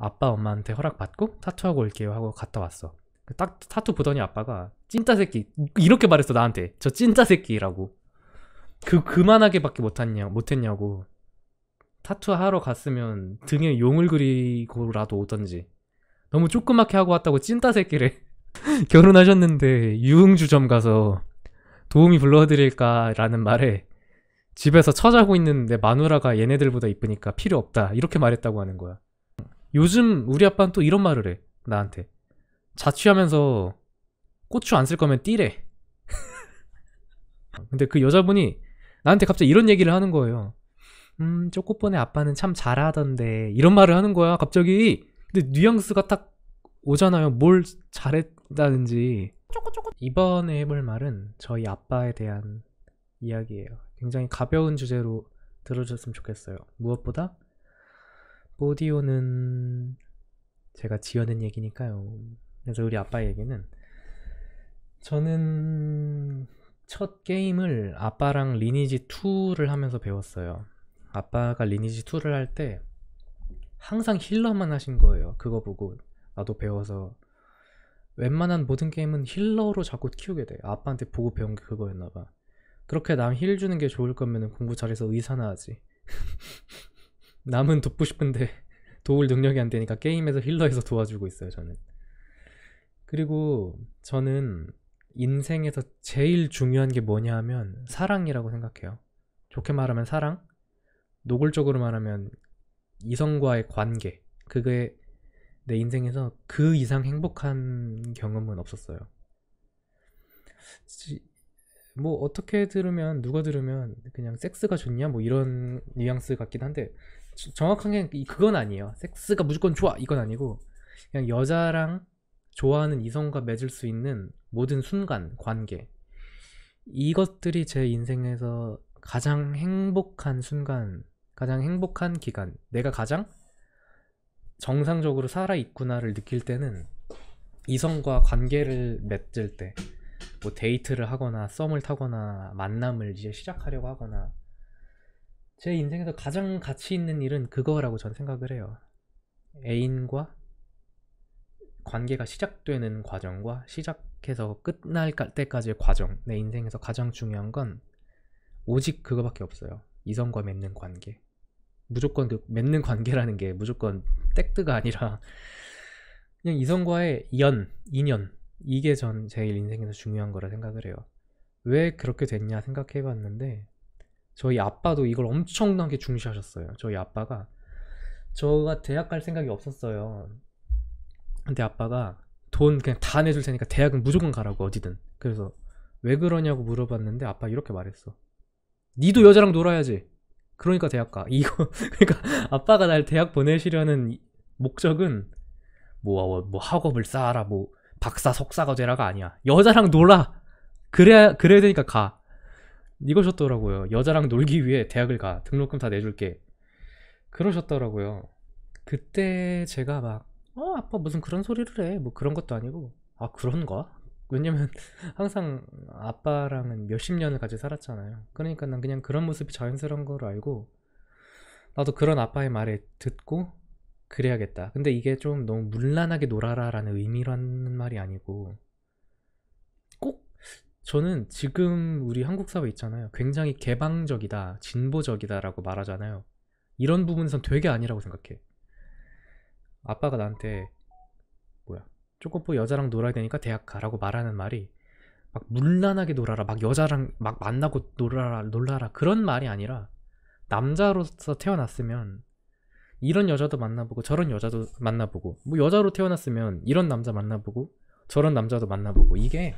아빠 엄마한테 허락받고 타투하고 올게요 하고 갔다 왔어 그 딱 타투 보더니 아빠가 찐따 새끼 이렇게 말했어 나한테 저 찐따 새끼라고 그 그만하게밖에 못했냐 못했냐고 타투 하러 갔으면 등에 용을 그리고라도 오던지 너무 조그맣게 하고 왔다고 찐따 새끼를 결혼하셨는데 유흥주점 가서 도움이 불러드릴까라는 말에 집에서 처자고 있는 데 마누라가 얘네들보다 이쁘니까 필요 없다 이렇게 말했다고 하는 거야 요즘 우리 아빠는 또 이런 말을 해 나한테 자취하면서 고추 안 쓸 거면 띠래 근데 그 여자분이 나한테 갑자기 이런 얘기를 하는 거예요 음 쪼꼬뻔의 아빠는 참 잘하던데 이런 말을 하는 거야 갑자기 근데 뉘앙스가 딱 오잖아요 뭘 잘했다는지 이번에 해볼 말은 저희 아빠에 대한 이야기예요 굉장히 가벼운 주제로 들어줬으면 좋겠어요 무엇보다 오디오는 제가 지어낸 얘기니까요. 그래서 우리 아빠 얘기는 저는 첫 게임을 아빠랑 리니지 2를 하면서 배웠어요. 아빠가 리니지 2를 할 때 항상 힐러만 하신 거예요. 그거 보고 나도 배워서 웬만한 모든 게임은 힐러로 자꾸 키우게 돼. 아빠한테 보고 배운 게 그거였나 봐. 그렇게 남힐 주는 게 좋을 거면 공부 잘해서 의사나 하지. 남은 돕고 싶은데 도울 능력이 안 되니까 게임에서 힐러에서 도와주고 있어요 저는 그리고 저는 인생에서 제일 중요한 게 뭐냐 하면 사랑이라고 생각해요 좋게 말하면 사랑 노골적으로 말하면 이성과의 관계 그게 내 인생에서 그 이상 행복한 경험은 없었어요 뭐 어떻게 들으면 누가 들으면 그냥 섹스가 좋냐 뭐 이런 뉘앙스 같긴 한데 정확하게 그건 아니에요. 섹스가 무조건 좋아 이건 아니고 그냥 여자랑 좋아하는 이성과 맺을 수 있는 모든 순간, 관계 이것들이 제 인생에서 가장 행복한 순간, 가장 행복한 기간, 내가 가장 정상적으로 살아 있구나를 느낄 때는 이성과 관계를 맺을 때, 뭐 데이트를 하거나 썸을 타거나 만남을 이제 시작하려고 하거나 제 인생에서 가장 가치 있는 일은 그거라고 전 생각을 해요. 애인과 관계가 시작되는 과정과 시작해서 끝날 때까지의 과정, 내 인생에서 가장 중요한 건 오직 그거밖에 없어요. 이성과 맺는 관계. 무조건 그 맺는 관계라는 게 무조건 땡뜨가 아니라 그냥 이성과의 연, 인연 이게 전 제일 인생에서 중요한 거라 생각을 해요. 왜 그렇게 됐냐 생각해 봤는데 저희 아빠도 이걸 엄청나게 중시하셨어요. 저희 아빠가 저가 대학 갈 생각이 없었어요. 근데 아빠가 돈 그냥 다 내줄 테니까 대학은 무조건 가라고 어디든. 그래서 왜 그러냐고 물어봤는데 아빠 이렇게 말했어. 니도 여자랑 놀아야지. 그러니까 대학 가. 이거 그러니까 아빠가 날 대학 보내시려는 목적은 뭐뭐 어, 뭐 학업을 쌓아라 뭐 박사 석사가 되라가 아니야. 여자랑 놀아. 그래야 그래야 되니까 가. 이거셨더라고요. 여자랑 놀기 위해 대학을 가. 등록금 다 내줄게. 그러셨더라고요. 그때 제가 막, 어, 아빠 무슨 그런 소리를 해. 뭐 그런 것도 아니고, 아, 그런가? 왜냐면 항상 아빠랑은 몇십 년을 같이 살았잖아요. 그러니까 난 그냥 그런 모습이 자연스러운 걸 알고, 나도 그런 아빠의 말에 듣고, 그래야겠다. 근데 이게 좀 너무 문란하게 놀아라 라는 의미라는 말이 아니고, 저는 지금 우리 한국 사회 있잖아요. 굉장히 개방적이다, 진보적이다라고 말하잖아요. 이런 부분에선 되게 아니라고 생각해. 아빠가 나한테 뭐야 쪼꼬뽀 여자랑 놀아야 되니까 대학 가라고 말하는 말이 막 문란하게 놀아라, 막 여자랑 막 만나고 놀아라, 놀아라 그런 말이 아니라 남자로서 태어났으면 이런 여자도 만나보고 저런 여자도 만나보고 뭐 여자로 태어났으면 이런 남자 만나보고 저런 남자도 만나보고 이게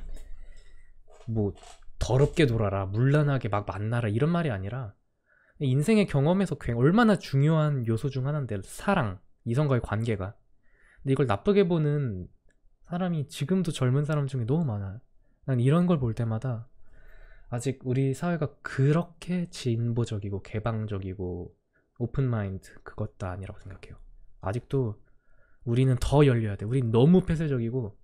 뭐 더럽게 돌아라 물란하게 막 만나라 이런 말이 아니라 인생의 경험에서 얼마나 중요한 요소 중 하나인데 사랑, 이성과의 관계가. 근데 이걸 나쁘게 보는 사람이 지금도 젊은 사람 중에 너무 많아요. 난 이런 걸 볼 때마다 아직 우리 사회가 그렇게 진보적이고 개방적이고 오픈 마인드 그것도 아니라고 생각해요. 아직도 우리는 더 열려야 돼. 우린 너무 폐쇄적이고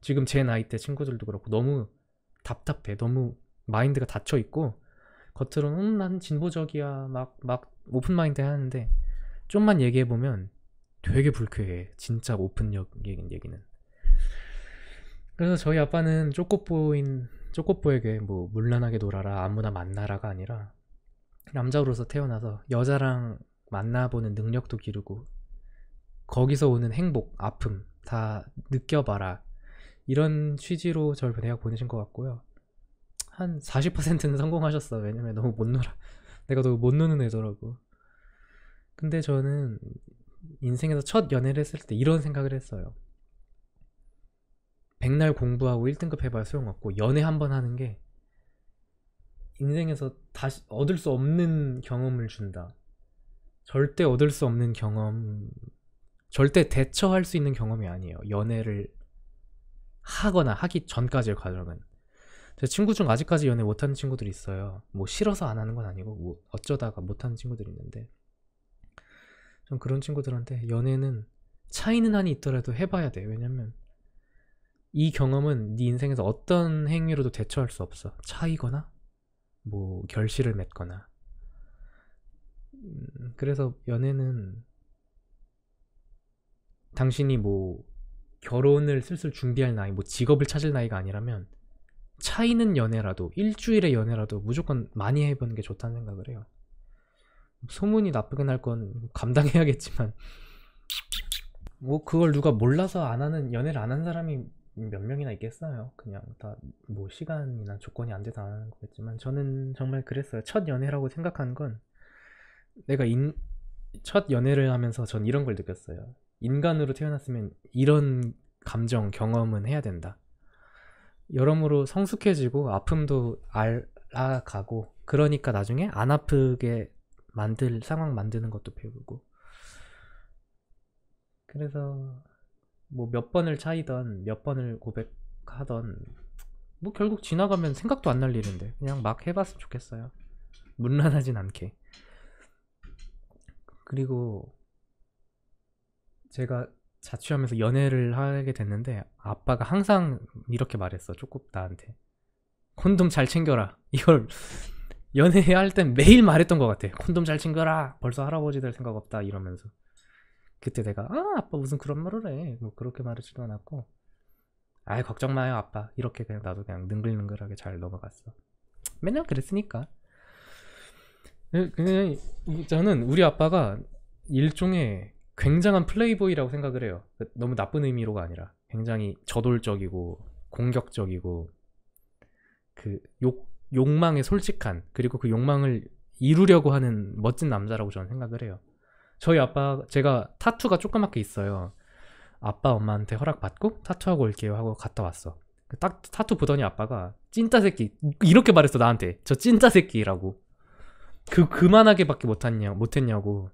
지금 제 나이 때 친구들도 그렇고 너무 답답해. 너무 마인드가 닫혀 있고 겉으로는 음, 난 진보적이야. 막 막 오픈 마인드 하는데 좀만 얘기해 보면 되게 불쾌해. 진짜 오픈 역 얘기는. 그래서 저희 아빠는 쪼꼬보인 쪼꼬보에게 뭐 물란하게 놀아라 아무나 만나라가 아니라 남자로서 태어나서 여자랑 만나보는 능력도 기르고 거기서 오는 행복, 아픔 다 느껴봐라 이런 취지로 저를 대학 보내신 것 같고요. 한 40%는 성공하셨어. 왜냐면 너무 못 놀아. 내가 너무 못 노는 애더라고. 근데 저는 인생에서 첫 연애를 했을 때 이런 생각을 했어요. 백날 공부하고 1등급 해봐야 소용없고 연애 한 번 하는 게 인생에서 다시 얻을 수 없는 경험을 준다. 절대 얻을 수 없는 경험, 절대 대처할 수 있는 경험이 아니에요. 연애를 하거나 하기 전까지의 과정은 제 친구 중 아직까지 연애 못하는 친구들이 있어요. 뭐 싫어서 안 하는 건 아니고 뭐 어쩌다가 못하는 친구들이 있는데 좀 그런 친구들한테 연애는 차이는 한이 있더라도 해봐야 돼. 왜냐면 이 경험은 네 인생에서 어떤 행위로도 대처할 수 없어. 차이거나 뭐 결실을 맺거나. 음, 그래서 연애는 당신이 뭐 결혼을 슬슬 준비할 나이, 뭐 직업을 찾을 나이가 아니라면 차이는 연애라도 일주일의 연애라도 무조건 많이 해보는 게 좋다는 생각을 해요. 소문이 나쁘게 날 건 감당해야겠지만 뭐 그걸 누가 몰라서 안 하는 연애를 안 한 사람이 몇 명이나 있겠어요. 그냥 다 뭐 시간이나 조건이 안 돼서 안 하는 거겠지만 저는 정말 그랬어요. 첫 연애라고 생각한 건 내가 인, 첫 연애를 하면서 전 이런 걸 느꼈어요. 인간으로 태어났으면 이런 감정 경험은 해야 된다. 여러모로 성숙해지고 아픔도 알아가고 그러니까 나중에 안 아프게 만들 상황 만드는 것도 배우고 그래서 뭐 몇 번을 차이던 몇 번을 고백하던 뭐 결국 지나가면 생각도 안 날 일인데 그냥 막 해봤으면 좋겠어요 문란하진 않게 그리고 제가 자취하면서 연애를 하게 됐는데 아빠가 항상 이렇게 말했어 조금 나한테 콘돔 잘 챙겨라 이걸 연애할 땐 매일 말했던 것 같아 콘돔 잘 챙겨라 벌써 할아버지 될 생각 없다 이러면서 그때 내가 아 아빠 무슨 그런 말을 해뭐 그렇게 말하지도 않았고 아이 걱정 마요 아빠 이렇게 그냥 나도 그냥 능글능글하게 잘 넘어갔어 맨날 그랬으니까 그, 그냥 저는 우리 아빠가 일종의 굉장한 플레이보이라고 생각을 해요. 그 너무 나쁜 의미로가 아니라 굉장히 저돌적이고 공격적이고 그 욕, 욕망에 솔직한 그리고 그 욕망을 이루려고 하는 멋진 남자라고 저는 생각을 해요. 저희 아빠 제가 타투가 조그맣게 있어요. 아빠 엄마한테 허락받고 타투하고 올게요 하고 갔다 왔어. 그 딱 타투 보더니 아빠가 찐따 새끼 이렇게 말했어 나한테 저 찐따 새끼라고 그 그만하게밖에 못했냐 못했냐고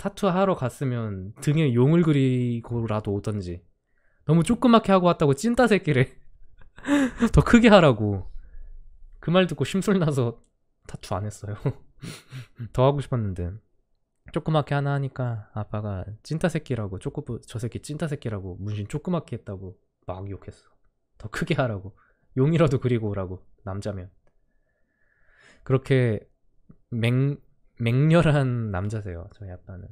타투 하러 갔으면 등에 용을 그리고라도 오던지 너무 조그맣게 하고 왔다고 찐따 새끼를 더 크게 하라고 그 말 듣고 심술나서 타투 안 했어요 더 하고 싶었는데 조그맣게 하나 하니까 아빠가 찐따 새끼라고 조금 그저 새끼 찐따 새끼라고 문신 조그맣게 했다고 막 욕했어 더 크게 하라고 용이라도 그리고 오라고 남자면 그렇게 맹 맹렬한 남자세요 저희 아빠는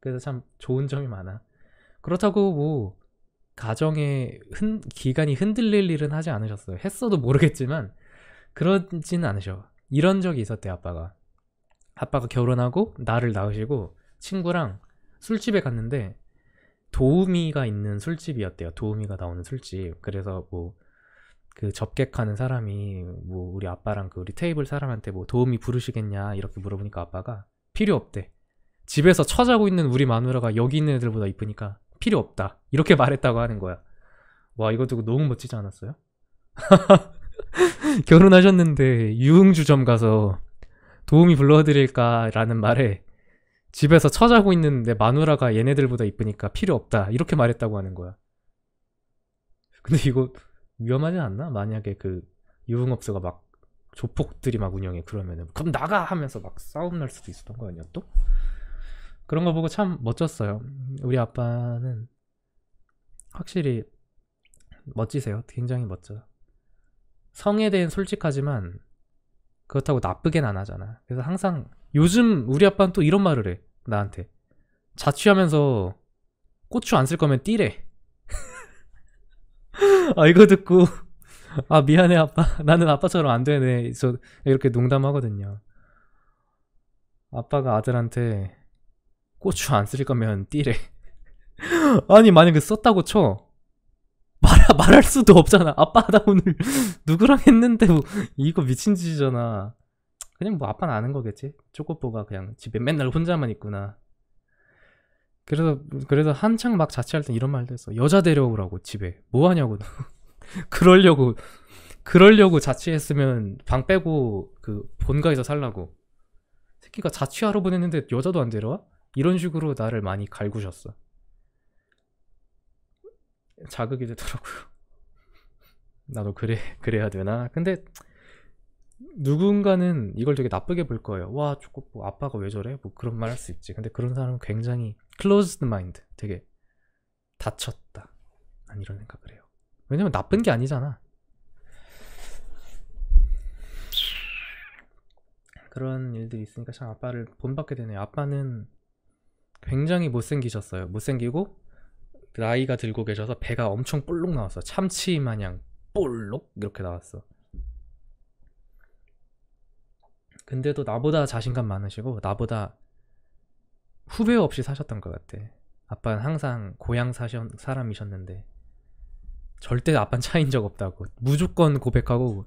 그래서 참 좋은 점이 많아 그렇다고 뭐 가정의 흔, 기간이 흔들릴 일은 하지 않으셨어요 했어도 모르겠지만 그러진 않으셔 이런 적이 있었대 아빠가 아빠가 결혼하고 나를 낳으시고 친구랑 술집에 갔는데 도우미가 있는 술집이었대요 도우미가 나오는 술집 그래서 뭐그 접객하는 사람이 뭐 우리 아빠랑 그 우리 테이블 사람한테 뭐 도움이 부르시겠냐 이렇게 물어보니까 아빠가 필요 없대. 집에서 처자고 있는 우리 마누라가 여기 있는 애들보다 이쁘니까 필요 없다. 이렇게 말했다고 하는 거야. 와, 이거 두고 너무 멋지지 않았어요? 결혼하셨는데 유흥주점 가서 도움이 불러드릴까라는 말에 집에서 처자고 있는 내 마누라가 얘네들보다 이쁘니까 필요 없다. 이렇게 말했다고 하는 거야. 근데 이거 위험하지 않나? 만약에 그 유흥업소가 막 조폭들이 막 운영해 그러면은 그럼 나가 하면서 막 싸움 날 수도 있었던 거 아니야 또? 그런 거 보고 참 멋졌어요. 우리 아빠는 확실히 멋지세요. 굉장히 멋져. 요 성에 대한 솔직하지만 그렇다고 나쁘게는 안 하잖아. 그래서 항상 요즘 우리 아빠는 또 이런 말을 해 나한테 자취하면서 고추 안 쓸 거면 띠래. 아, 이거 듣고, 아, 미안해, 아빠. 나는 아빠처럼 안 되네. 저, 이렇게 농담하거든요. 아빠가 아들한테 고추 안 쓰릴 거면 띠래. 아니, 만약에 썼다고 쳐. 말하, 말할 수도 없잖아. 아빠, 나 오늘 누구랑 했는데, 뭐, 이거 미친 짓이잖아. 그냥 뭐 아빠는 아는 거겠지? 초코뽀가 그냥 집에 맨날 혼자만 있구나. 그래서 그래서 한창 막 자취할 때 이런 말도 했어. 여자 데려오라고 집에 뭐 하냐고. 그러려고 그러려고 자취했으면 방 빼고 그 본가에서 살라고. 새끼가 자취하러 보냈는데 여자도 안 데려와? 이런 식으로 나를 많이 갈구셨어. 자극이 되더라고요. 나도 그래 그래야 되나? 근데 누군가는 이걸 되게 나쁘게 볼 거예요. 와, 조금 뭐 아빠가 왜 저래? 뭐 그런 말 할 수 있지. 근데 그런 사람은 굉장히 closed mind 되게 닫혔다 난 이런 생각을 해요 왜냐면 나쁜 게 아니잖아 그런 일들이 있으니까 참 아빠를 본받게 되네요 아빠는 굉장히 못생기셨어요 못생기고 나이가 들고 계셔서 배가 엄청 볼록 나왔어 참치 마냥 볼록 이렇게 나왔어 근데도 나보다 자신감 많으시고 나보다 후배 없이 사셨던 것 같아. 아빠는 항상 고향 사셨, 사람이셨는데 절대 아빠는 차인 적 없다고 무조건 고백하고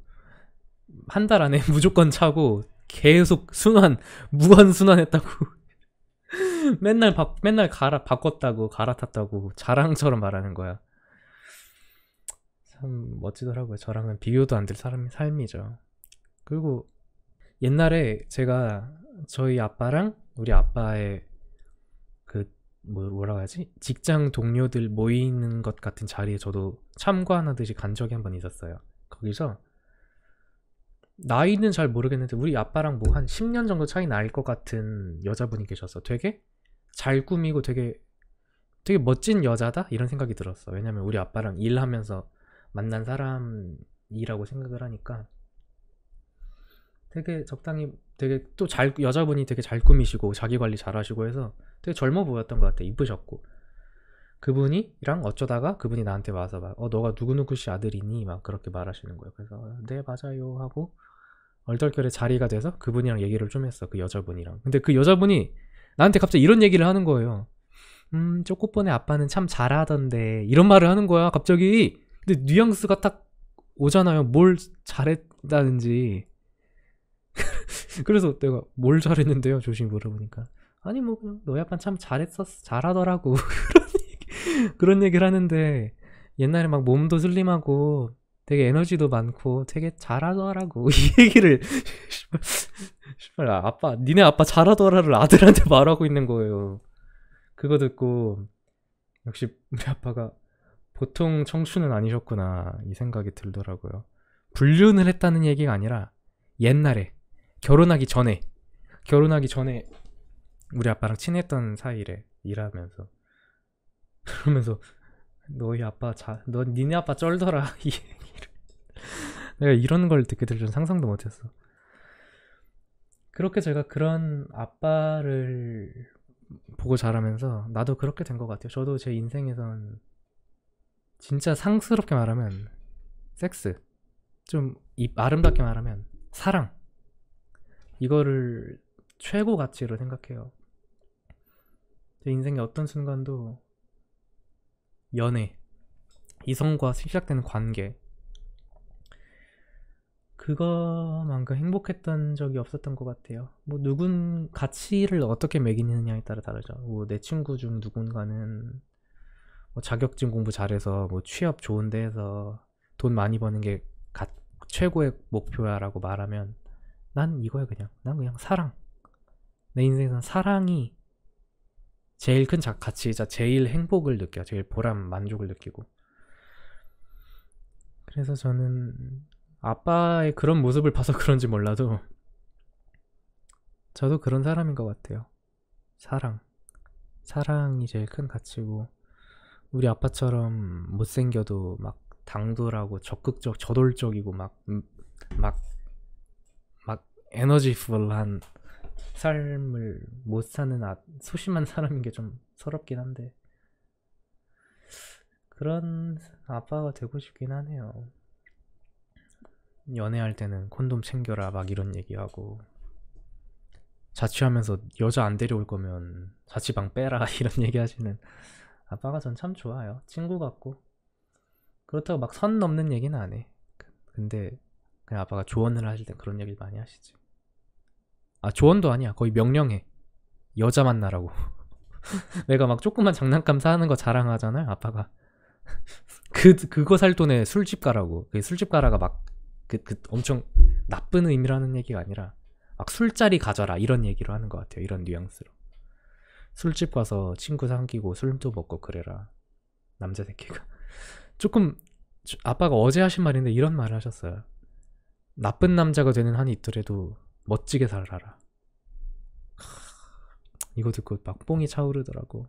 한 달 안에 무조건 차고 계속 순환 무한 순환했다고 맨날 바, 맨날 갈아 바꿨다고 갈아탔다고 자랑처럼 말하는 거야. 참 멋지더라고요. 저랑은 비교도 안 될사람 삶이죠. 그리고 옛날에 제가 저희 아빠랑 우리 아빠의 뭐 뭐라고 하지? 직장 동료들 모이는 것 같은 자리에 저도 참관하듯이 간 적이 한 번 있었어요. 거기서 나이는 잘 모르겠는데 우리 아빠랑 뭐 한 10년 정도 차이 날 것 같은 여자분이 계셨어. 되게 잘 꾸미고 되게 되게 멋진 여자다 이런 생각이 들었어. 왜냐면 우리 아빠랑 일하면서 만난 사람이라고 생각을 하니까 되게 적당히 되게 또 잘 여자분이 되게 잘 꾸미시고 자기 관리 잘하시고 해서 되게 젊어 보였던 것 같아. 이쁘셨고. 그분이랑 어쩌다가 그분이 나한테 와서 막, 어, 너가 누구누구 씨 아들이니? 막 그렇게 말하시는 거예요. 그래서, 아, 네, 맞아요. 하고, 얼떨결에 자리가 돼서 그분이랑 얘기를 좀 했어. 그 여자분이랑. 근데 그 여자분이 나한테 갑자기 이런 얘기를 하는 거예요. 음, 쪼꼬뻔네 아빠는 참 잘하던데. 이런 말을 하는 거야, 갑자기. 근데 뉘앙스가 딱 오잖아요. 뭘 잘했다는지. 그래서 내가 뭘 잘했는데요? 조심히 물어보니까. 아니 뭐 그냥 너 약간 참 잘했었 잘하더라고 그런 얘기, 그런 얘기를 하는데 옛날에 막 몸도 슬림하고 되게 에너지도 많고 되게 잘하더라고 이 얘기를 씨발 아, 아빠 니네 아빠 잘하더라를 아들한테 말하고 있는 거예요 그거 듣고 역시 우리 아빠가 보통 청춘은 아니셨구나 이 생각이 들더라고요 불륜을 했다는 얘기가 아니라 옛날에 결혼하기 전에 결혼하기 전에 우리 아빠랑 친했던 사이래 일하면서 그러면서 너희 아빠 자너 니네 아빠 쩔더라 이 얘기를 내가 이런 걸 듣게 될줄 상상도 못했어 그렇게 제가 그런 아빠를 보고 자라면서 나도 그렇게 된 것 같아요 저도 제 인생에선 진짜 상스럽게 말하면 섹스 좀 아름답게 말하면 사랑 이거를 최고 가치로 생각해요 제 인생의 어떤 순간도 연애, 이성과 시작되는 관계 그거만큼 행복했던 적이 없었던 것 같아요. 뭐 누군 가치를 어떻게 매기느냐에 따라 다르죠. 뭐 내 친구 중 누군가는 뭐 자격증 공부 잘해서 뭐 취업 좋은 데에서 돈 많이 버는 게 가, 최고의 목표야라고 말하면 난 이거야 그냥 난 그냥 사랑 내 인생에선 사랑이 제일 큰 가치이자 제일 행복을 느껴, 제일 보람, 만족을 느끼고. 그래서 저는 아빠의 그런 모습을 봐서 그런지 몰라도 저도 그런 사람인 것 같아요. 사랑. 사랑이 제일 큰 가치고 우리 아빠처럼 못생겨도 막 당돌하고 적극적, 저돌적이고 막, 음, 막, 막 에너지풀한 삶을 못 사는 아, 소심한 사람인 게 좀 서럽긴 한데 그런 아빠가 되고 싶긴 하네요. 연애할 때는 콘돔 챙겨라 막 이런 얘기하고 자취하면서 여자 안 데려올 거면 자취방 빼라 이런 얘기하시는 아빠가 전 참 좋아요. 친구 같고 그렇다고 막 선 넘는 얘기는 안 해. 근데 그냥 아빠가 조언을 하실 땐 그런 얘기를 많이 하시지. 아 조언도 아니야 거의 명령해 여자 만나라고 내가 막 조그만 장난감 사는 거 자랑하잖아요 아빠가 그 그거 살 돈에 술집 가라고 그 술집 가라가 막 그 그 엄청 나쁜 의미라는 얘기가 아니라 막 술자리 가져라 이런 얘기로 하는 것 같아요 이런 뉘앙스로 술집 가서 친구 사귀고 술도 먹고 그래라 남자 새끼가 조금 아빠가 어제 하신 말인데 이런 말을 하셨어요 나쁜 남자가 되는 한이 있더라도 멋지게 살아라. 이거 듣고 막봉이 차오르더라고.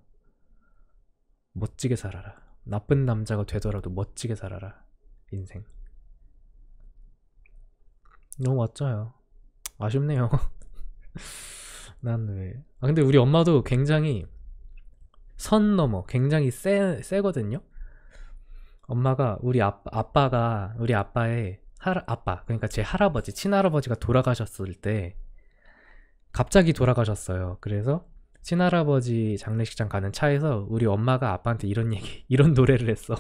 멋지게 살아라. 나쁜 남자가 되더라도 멋지게 살아라. 인생. 너무 멋져요 아쉽네요. 난 왜. 아, 근데 우리 엄마도 굉장히 선 넘어, 굉장히 쎄, 세거든요? 엄마가, 우리 아, 아빠가, 우리 아빠의 할, 아빠, 그러니까 제 할아버지, 친할아버지가 돌아가셨을 때 갑자기 돌아가셨어요. 그래서 친할아버지 장례식장 가는 차에서 우리 엄마가 아빠한테 이런 얘기, 이런 노래를 했어.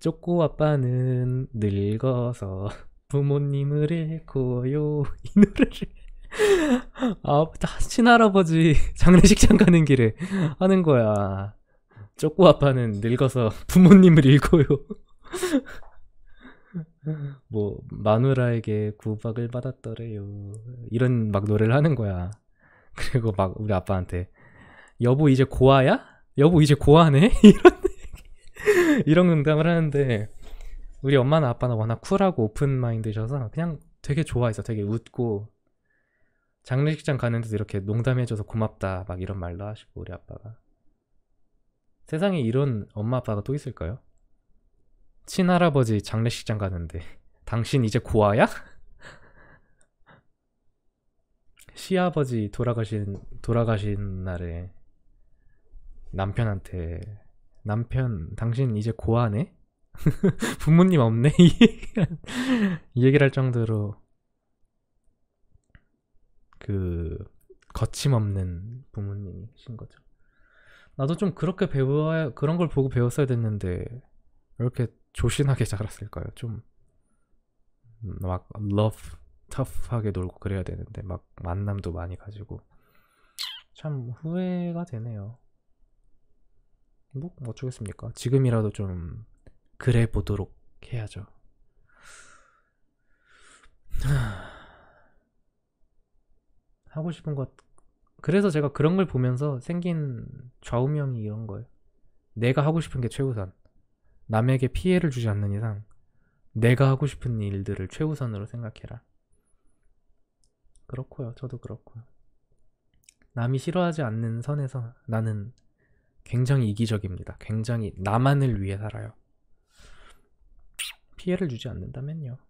쪼꼬 아빠는 늙어서 부모님을 잃고요. 이 노래를 아, 친할아버지 장례식장 가는 길에 하는 거야. 쪼꼬 아빠는 늙어서 부모님을 잃고요. 뭐 마누라에게 구박을 받았더래요. 이런 막 노래를 하는 거야. 그리고 막 우리 아빠한테 여보 이제 고아야? 여보 이제 고아네? 이런 이런 농담을 하는데 우리 엄마나 아빠나 워낙 쿨하고 오픈 마인드셔서 그냥 되게 좋아해서 되게 웃고 장례식장 가는데도 이렇게 농담해줘서 고맙다 막 이런 말도 하시고 우리 아빠가 세상에 이런 엄마 아빠가 또 있을까요? 친할아버지 장례식장 가는데 당신 이제 고아야? 시아버지 돌아가신 돌아가신 날에 남편한테 남편 당신 이제 고아네? 부모님 없네? 이 얘기를 할 정도로 그 거침없는 부모님이신 거죠. 나도 좀 그렇게 배워야 그런 걸 보고 배웠어야 됐는데 이렇게 조신하게 자랐을까요? 좀 막 러프, 터프하게 놀고 그래야 되는데 막 만남도 많이 가지고 참 후회가 되네요. 뭐 어쩌겠습니까? 지금이라도 좀 그래 보도록 해야죠. 하고 싶은 것 그래서 제가 그런 걸 보면서 생긴 좌우명이 이런 거예요. 내가 하고 싶은 게 최우선. 남에게 피해를 주지 않는 이상 내가 하고 싶은 일들을 최우선으로 생각해라. 그렇고요. 저도 그렇고요. 남이 싫어하지 않는 선에서 나는 굉장히 이기적입니다. 굉장히 나만을 위해 살아요. 피해를 주지 않는다면요.